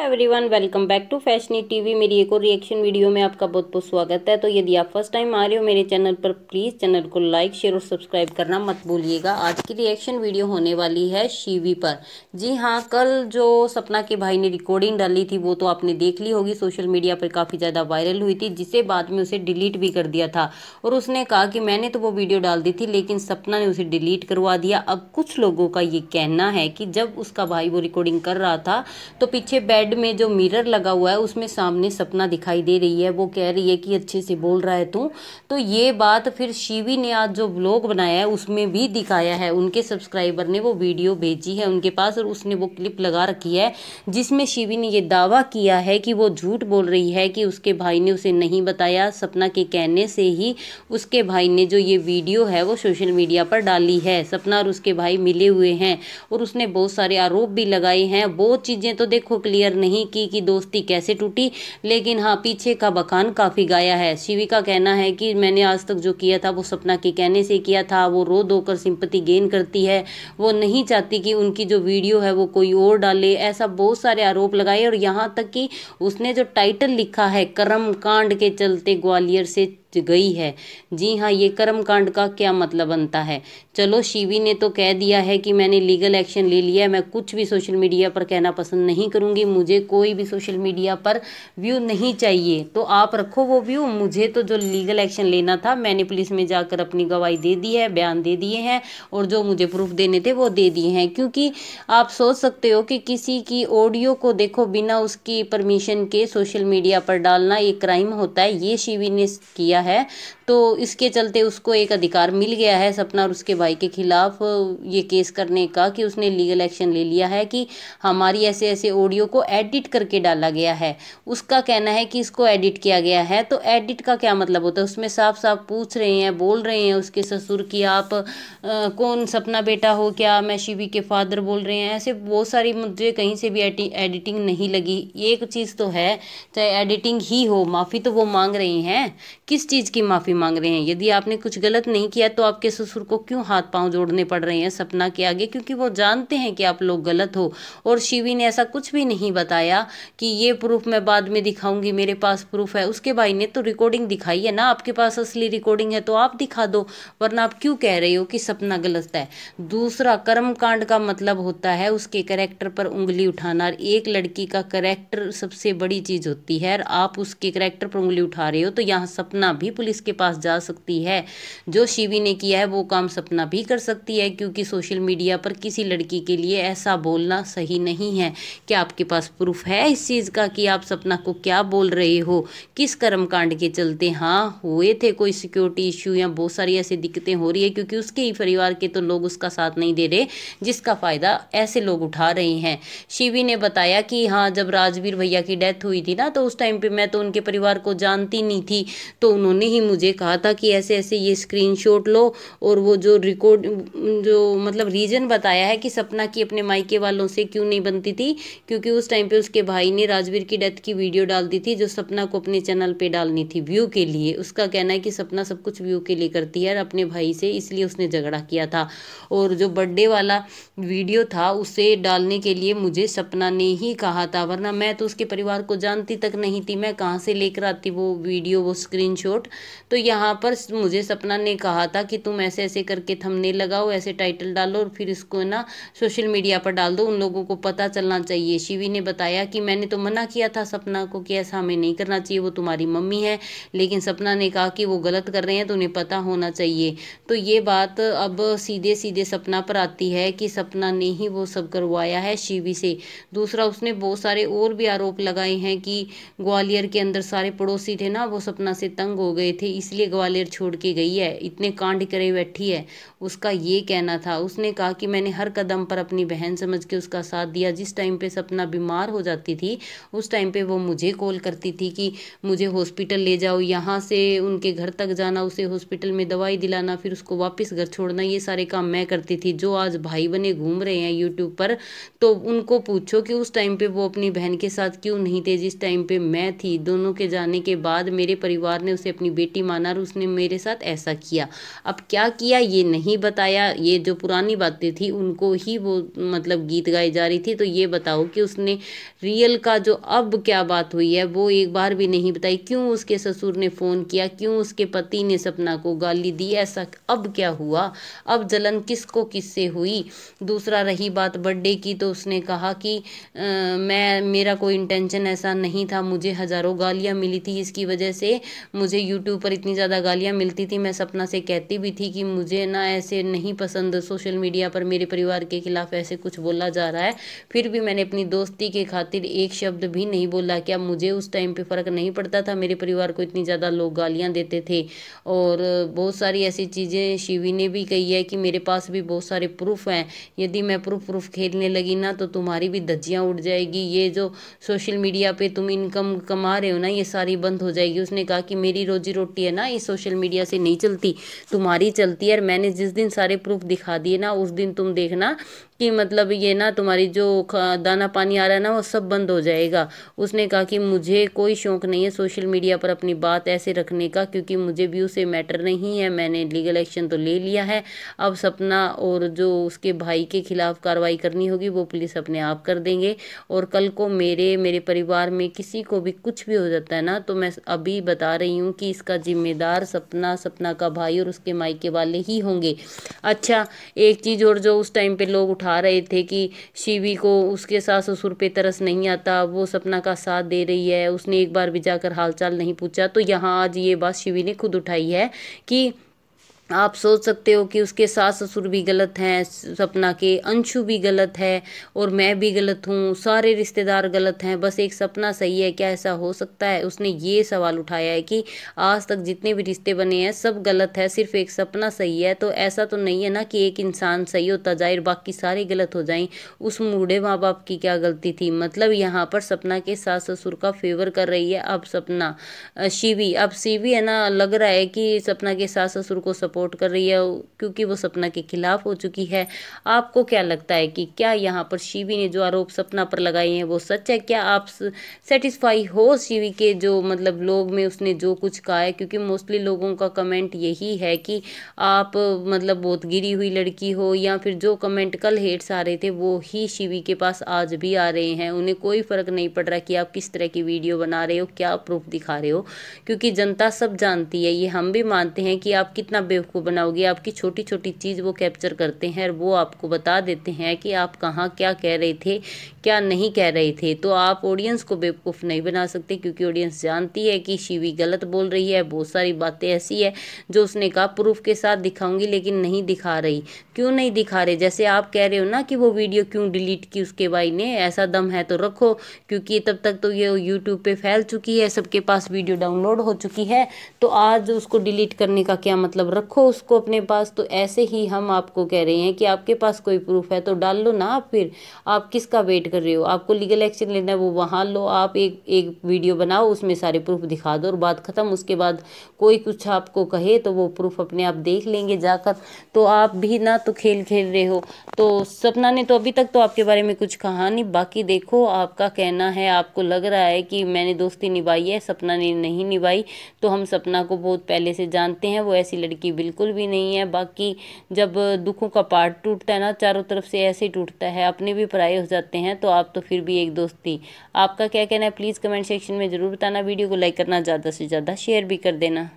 everyone welcome back to fashiony TV मेरी एक और रिएक्शन वीडियो में आपका बहुत बहुत स्वागत है तो यदि आप फर्स्ट टाइम आ रहे हो मेरे चैनल पर प्लीज़ चैनल को लाइक शेयर और सब्सक्राइब करना मत भूलिएगा आज की रिएक्शन वीडियो होने वाली है शिवी पर जी हाँ कल जो सपना के भाई ने रिकॉर्डिंग डाली थी वो तो आपने देख ली होगी सोशल मीडिया पर काफ़ी ज़्यादा वायरल हुई थी जिसे बाद में उसे डिलीट भी कर दिया था और उसने कहा कि मैंने तो वो वीडियो डाल दी थी लेकिन सपना ने उसे डिलीट करवा दिया अब कुछ लोगों का ये कहना है कि जब उसका भाई वो रिकॉर्डिंग कर रहा था तो पीछे बैड बेड में जो मिरर लगा हुआ है उसमें सामने सपना दिखाई दे रही है वो कह रही है कि अच्छे से बोल रहा है तू तो ये बात फिर शिवी ने आज जो ब्लॉग बनाया है उसमें भी दिखाया है उनके सब्सक्राइबर ने वो वीडियो भेजी है उनके पास और उसने वो क्लिप लगा रखी है जिसमें शिवी ने ये दावा किया है कि वो झूठ बोल रही है कि उसके भाई ने उसे नहीं बताया सपना के कहने से ही उसके भाई ने जो ये वीडियो है वो सोशल मीडिया पर डाली है सपना और उसके भाई मिले हुए हैं और उसने बहुत सारे आरोप भी लगाए हैं वो चीज़ें तो देखो क्लियर नहीं की कि दोस्ती कैसे टूटी लेकिन हाँ पीछे का बखान काफ़ी गाया है शिवी का कहना है कि मैंने आज तक जो किया था वो सपना के कहने से किया था वो रो दो कर सिंपति गेन करती है वो नहीं चाहती कि उनकी जो वीडियो है वो कोई और डाले ऐसा बहुत सारे आरोप लगाए और यहाँ तक कि उसने जो टाइटल लिखा है कर्म कांड के चलते ग्वालियर से गई है जी हाँ ये कर्म कांड का क्या मतलब बनता है चलो शिवी ने तो कह दिया है कि मैंने लीगल एक्शन ले लिया है मैं कुछ भी सोशल मीडिया पर कहना पसंद नहीं करूँगी मुझे कोई भी सोशल मीडिया पर व्यू नहीं चाहिए तो आप रखो वो व्यू मुझे तो जो लीगल एक्शन लेना था मैंने पुलिस में जाकर अपनी गवाही दे दी है बयान दे दिए हैं और जो मुझे प्रूफ देने थे वो दे दिए हैं क्योंकि आप सोच सकते हो कि किसी की ऑडियो को देखो बिना उसकी परमिशन के सोशल मीडिया पर डालना ये क्राइम होता है ये शिवी ने किया किया है तो इसके चलते उसको एक अधिकार मिल गया है सपना और उसके भाई के खिलाफ ये केस करने का कि उसने लीगल एक्शन ले लिया है कि हमारी ऐसे ऐसे ऑडियो को एडिट करके डाला गया है उसका कहना है कि इसको एडिट किया गया है तो एडिट का क्या मतलब होता है उसमें साफ साफ पूछ रहे हैं बोल रहे हैं उसके ससुर की आप आ, कौन सपना बेटा हो क्या मैं शिवी के फादर बोल रहे हैं ऐसे बहुत सारी मुझे कहीं से भी एडिटिंग नहीं लगी एक चीज़ तो है चाहे एडिटिंग ही हो माफ़ी तो वो मांग रही हैं किस चीज़ की माफ़ी मांग रहे हैं यदि आपने कुछ गलत नहीं किया तो आपके ससुर को क्यों हाथ पांव जोड़ने पड़ रहे हैं सपना के आगे क्योंकि वो जानते हैं कि आप लोग गलत हो और शिवी ने ऐसा कुछ भी नहीं बताया कि ये प्रूफ मैं बाद में दिखाऊंगी मेरे पास प्रूफ है उसके भाई ने तो रिकॉर्डिंग दिखाई है ना आपके पास असली रिकॉर्डिंग है तो आप दिखा दो वरना आप क्यों कह रहे हो कि सपना गलत है दूसरा कर्म कांड का मतलब होता है उसके करेक्टर पर उंगली उठाना और एक लड़की का करेक्टर सबसे बड़ी चीज़ होती है और आप उसके करेक्टर पर उंगली उठा रहे हो तो यहाँ सपना भी पुलिस के पास जा सकती है जो शिवी ने किया है वो काम सपना भी कर सकती है क्योंकि सोशल मीडिया पर किसी लड़की के लिए ऐसा बोलना सही नहीं है क्या आपके पास प्रूफ है इस चीज़ का कि आप सपना को क्या बोल रहे हो किस कर्म कांड के चलते हाँ हुए थे कोई सिक्योरिटी इश्यू या बहुत सारी ऐसी दिक्कतें हो रही है क्योंकि उसके ही परिवार के तो लोग उसका साथ नहीं दे रहे जिसका फ़ायदा ऐसे लोग उठा रहे हैं शिवी ने बताया कि हाँ जब राजवीर भैया की डेथ हुई थी ना तो उस टाइम पर मैं तो उनके परिवार को जानती नहीं थी तो उन्होंने उन्होंने ही मुझे कहा था कि ऐसे ऐसे ये स्क्रीनशॉट लो और वो जो रिकॉर्ड जो मतलब रीज़न बताया है कि सपना की अपने मायके वालों से क्यों नहीं बनती थी क्योंकि उस टाइम पे उसके भाई ने राजवीर की डेथ की वीडियो डाल दी थी जो सपना को अपने चैनल पे डालनी थी व्यू के लिए उसका कहना है कि सपना सब कुछ व्यू के लिए करती है और अपने भाई से इसलिए उसने झगड़ा किया था और जो बर्थडे वाला वीडियो था उसे डालने के लिए मुझे सपना ने ही कहा था वरना मैं तो उसके परिवार को जानती तक नहीं थी मैं कहाँ से लेकर आती वो वीडियो वो स्क्रीनशॉट आउट तो यहाँ पर मुझे सपना ने कहा था कि तुम ऐसे ऐसे करके थंबनेल लगाओ ऐसे टाइटल डालो और फिर इसको ना सोशल मीडिया पर डाल दो उन लोगों को पता चलना चाहिए शिवी ने बताया कि मैंने तो मना किया था सपना को कि ऐसा हमें नहीं करना चाहिए वो तुम्हारी मम्मी है लेकिन सपना ने कहा कि वो गलत कर रहे हैं तो उन्हें पता होना चाहिए तो ये बात अब सीधे सीधे सपना पर आती है कि सपना ने ही वो सब करवाया है शिवी से दूसरा उसने बहुत सारे और भी आरोप लगाए हैं कि ग्वालियर के अंदर सारे पड़ोसी थे ना वो सपना से तंग हो गए थे इसलिए ग्वालियर छोड़ के गई है इतने कांड करे बैठी है उसका ये कहना था उसने कहा कि मैंने हर कदम पर अपनी बहन समझ के उसका साथ दिया जिस टाइम पे सपना बीमार हो जाती थी उस टाइम पे वो मुझे कॉल करती थी कि मुझे हॉस्पिटल ले जाओ यहाँ से उनके घर तक जाना उसे हॉस्पिटल में दवाई दिलाना फिर उसको वापस घर छोड़ना ये सारे काम मैं करती थी जो आज भाई बने घूम रहे हैं यूट्यूब पर तो उनको पूछो कि उस टाइम पर वो अपनी बहन के साथ क्यों नहीं थे जिस टाइम पर मैं थी दोनों के जाने के बाद मेरे परिवार ने उसे अपनी बेटी माना और उसने मेरे साथ ऐसा किया अब क्या किया ये नहीं बताया ये जो पुरानी बातें थी उनको ही वो मतलब गीत गाई जा रही थी तो ये बताओ कि उसने रियल का जो अब क्या बात हुई है वो एक बार भी नहीं बताई क्यों उसके ससुर ने फ़ोन किया क्यों उसके पति ने सपना को गाली दी ऐसा अब क्या हुआ अब जलन किसको किससे हुई दूसरा रही बात बर्थडे की तो उसने कहा कि आ, मैं मेरा कोई इंटेंशन ऐसा नहीं था मुझे हज़ारों गालियाँ मिली थी इसकी वजह से मुझे यूट्यूब पर इतनी ज़्यादा गालियाँ मिलती थी मैं सपना से कहती भी थी कि मुझे ना ऐसे नहीं पसंद सोशल मीडिया पर मेरे परिवार के खिलाफ ऐसे कुछ बोला जा रहा है फिर भी मैंने अपनी दोस्ती के खातिर एक शब्द भी नहीं बोला क्या मुझे उस टाइम पर फ़र्क नहीं पड़ता था मेरे परिवार को इतनी ज़्यादा लोग गालियाँ देते थे और बहुत सारी ऐसी चीज़ें शिवी ने भी कही है कि मेरे पास भी बहुत सारे प्रूफ हैं यदि मैं प्रूफ प्रूफ खेलने लगी ना तो तुम्हारी भी धज्जियाँ उड़ जाएगी ये जो सोशल मीडिया पर तुम इनकम कमा रहे हो ना ये सारी बंद हो जाएगी उसने कहा कि मेरी रोजी रोटी है ना ये सोशल मीडिया से नहीं चलती तुम्हारी चलती है और मैंने जिस दिन सारे प्रूफ दिखा दिए ना उस दिन तुम देखना कि मतलब ये ना तुम्हारी जो दाना पानी आ रहा है ना वो सब बंद हो जाएगा उसने कहा कि मुझे कोई शौक़ नहीं है सोशल मीडिया पर अपनी बात ऐसे रखने का क्योंकि मुझे भी उसे मैटर नहीं है मैंने लीगल एक्शन तो ले लिया है अब सपना और जो उसके भाई के खिलाफ कार्रवाई करनी होगी वो पुलिस अपने आप कर देंगे और कल को मेरे मेरे परिवार में किसी को भी कुछ भी हो जाता है ना तो मैं अभी बता रही हूँ कि इसका जिम्मेदार सपना सपना का भाई और उसके के वाले ही होंगे अच्छा एक चीज़ और जो उस टाइम पर लोग उठा दिखा रहे थे कि शिवी को उसके सास ससुर पे तरस नहीं आता वो सपना का साथ दे रही है उसने एक बार भी जाकर हालचाल नहीं पूछा तो यहाँ आज ये बात शिवी ने खुद उठाई है कि आप सोच सकते हो कि उसके सास ससुर भी गलत हैं सपना के अंशु भी गलत है और मैं भी गलत हूँ सारे रिश्तेदार गलत हैं बस एक सपना सही है क्या ऐसा हो सकता है उसने ये सवाल उठाया है कि आज तक जितने भी रिश्ते बने हैं सब गलत है सिर्फ एक सपना सही है तो ऐसा तो नहीं है ना कि एक इंसान सही होता जाए बाकी सारे गलत हो जाएं उस मूढ़े माँ बाप की क्या गलती थी मतलब यहाँ पर सपना के सास ससुर का फेवर कर रही है अब सपना शिवी अब शिवी है ना लग रहा है कि सपना के सास ससुर को सपोर्ट सपोर्ट कर रही है क्योंकि वो सपना के खिलाफ हो चुकी है आपको क्या लगता है कि क्या यहाँ पर शिवी ने जो आरोप सपना पर लगाए हैं वो सच है क्या आप सेटिस्फाई हो शिवी के जो मतलब लोग में उसने जो कुछ कहा है क्योंकि मोस्टली लोगों का कमेंट यही है कि आप मतलब बहुत गिरी हुई लड़की हो या फिर जो कमेंट कल हेट्स आ रहे थे वो ही शिवी के पास आज भी आ रहे हैं उन्हें कोई फ़र्क नहीं पड़ रहा कि आप किस तरह की वीडियो बना रहे हो क्या प्रूफ दिखा रहे हो क्योंकि जनता सब जानती है ये हम भी मानते हैं कि आप कितना बेवकूफ़ को बनाओगे आपकी छोटी छोटी चीज़ वो कैप्चर करते हैं और वो आपको बता देते हैं कि आप कहाँ क्या कह रहे थे क्या नहीं कह रहे थे तो आप ऑडियंस को बेवकूफ़ नहीं बना सकते क्योंकि ऑडियंस जानती है कि शिवी गलत बोल रही है बहुत सारी बातें ऐसी है जो उसने कहा प्रूफ के साथ दिखाऊंगी लेकिन नहीं दिखा रही क्यों नहीं दिखा रहे जैसे आप कह रहे हो ना कि वो वीडियो क्यों डिलीट की उसके भाई ने ऐसा दम है तो रखो क्योंकि तब तक तो ये यूट्यूब पे फैल चुकी है सबके पास वीडियो डाउनलोड हो चुकी है तो आज उसको डिलीट करने का क्या मतलब रखो रखो उसको अपने पास तो ऐसे ही हम आपको कह रहे हैं कि आपके पास कोई प्रूफ है तो डाल लो ना आप फिर आप किसका वेट कर रहे हो आपको लीगल एक्शन लेना है वो वहाँ लो आप एक एक वीडियो बनाओ उसमें सारे प्रूफ दिखा दो और बात ख़त्म उसके बाद कोई कुछ आपको कहे तो वो प्रूफ अपने आप देख लेंगे जाकर तो आप भी ना तो खेल खेल रहे हो तो सपना ने तो अभी तक तो आपके बारे में कुछ कहा नहीं बाकी देखो आपका कहना है आपको लग रहा है कि मैंने दोस्ती निभाई है सपना ने नहीं निभाई तो हम सपना को बहुत पहले से जानते हैं वो ऐसी लड़की बिल्कुल बिल्कुल भी नहीं है बाकी जब दुखों का पार्ट टूटता है ना चारों तरफ से ऐसे ही टूटता है अपने भी पराए हो जाते हैं तो आप तो फिर भी एक दोस्ती आपका क्या कहना है प्लीज़ कमेंट सेक्शन में ज़रूर बताना वीडियो को लाइक करना ज़्यादा से ज़्यादा शेयर भी कर देना